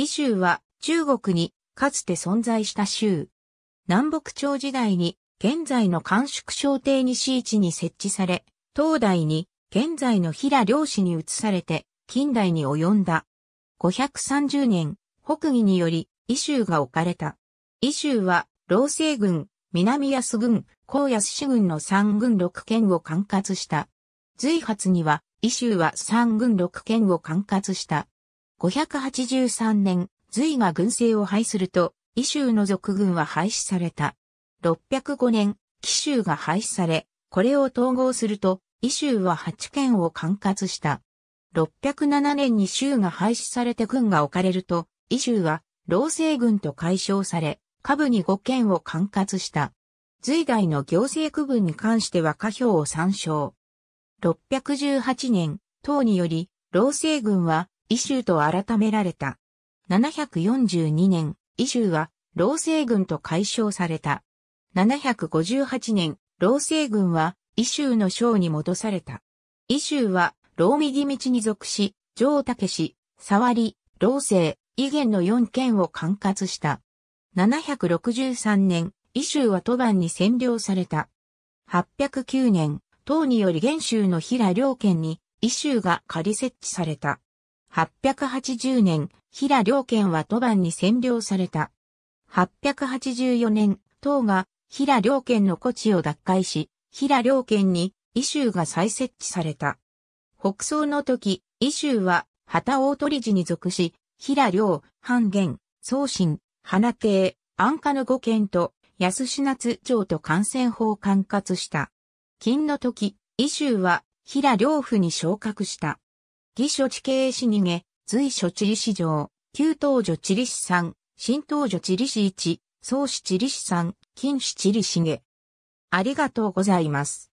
伊州は中国にかつて存在した州。南北朝時代に現在の甘粛省邸西市に設置され、東大に現在の平良市に移されて近代に及んだ。530年、北義により、伊州が置かれた。伊州は、老西軍、南安軍、高安市軍の3軍6県を管轄した。随発には、伊州は3軍6県を管轄した。583年、隋が軍政を廃すると、異州の属軍は廃止された。605年、紀州が廃止され、これを統合すると、異州は8県を管轄した。607年に州が廃止されて軍が置かれると、異州は、老政軍と解消され、下部に5県を管轄した。隋代の行政区分に関しては下表を参照。618年、唐により、老政軍はイシューと改められた。742年、イシューは、老政軍と解消された。758年、老政軍は、イシューの将に戻された。イシューは、老右道に属し、上武氏、沢里、老政、異元の4県を管轄した。763年、イシューは都番に占領された。809年、唐により元州の平両県に、イシューが仮設置された。880年、平良県は都番に占領された。884年、唐が平良県の古地を奪回し、平良県に伊州が再設置された。北宋の時、伊州は旗大鳥寺に属し、平良、半元、宗神、花亭、安家の五県と安品津町と感染法を管轄した。金の時、伊州は平良府に昇格した。義書地形史逃げ、随所地理史上、旧東女地理史3、新東女地理史1、宗史地理史3、金史地理史下。ありがとうございます。